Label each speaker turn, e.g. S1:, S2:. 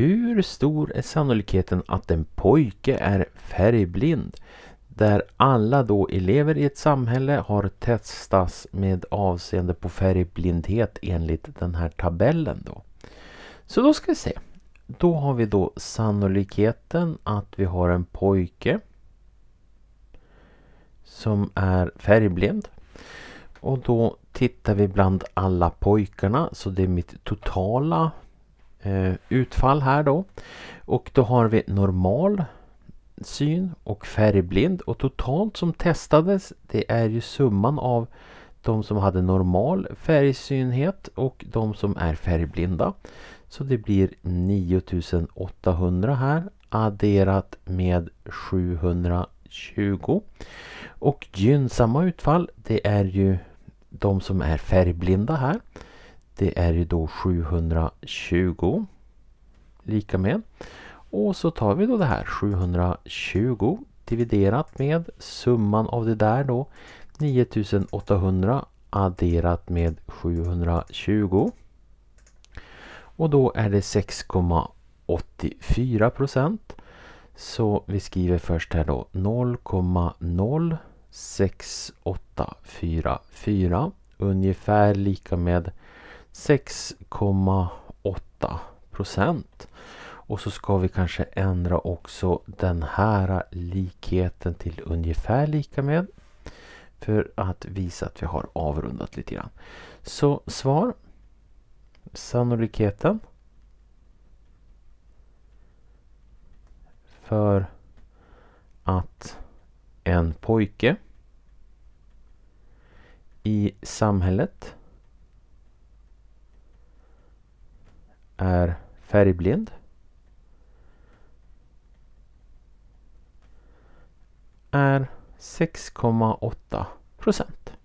S1: Hur stor är sannolikheten att en pojke är färgblind? Där alla då elever i ett samhälle har testats med avseende på färgblindhet enligt den här tabellen. Då. Så då ska vi se. Då har vi då sannolikheten att vi har en pojke som är färgblind. Och då tittar vi bland alla pojkarna så det är mitt totala Eh, utfall här då. Och då har vi normal syn och färgblind och totalt som testades det är ju summan av de som hade normal färgsynhet och de som är färgblinda. Så det blir 9800 här adderat med 720. Och gynnsamma utfall det är ju de som är färgblinda här. Det är ju då 720 lika med. Och så tar vi då det här 720 dividerat med summan av det där då 9800 adderat med 720. Och då är det 6,84 procent. Så vi skriver först här då 0,06844 ungefär lika med 6,8 procent. Och så ska vi kanske ändra också den här likheten till ungefär lika med. För att visa att vi har avrundat lite grann. Så svar. Sannolikheten. För att en pojke i samhället är färgblind. Är 6,8 procent.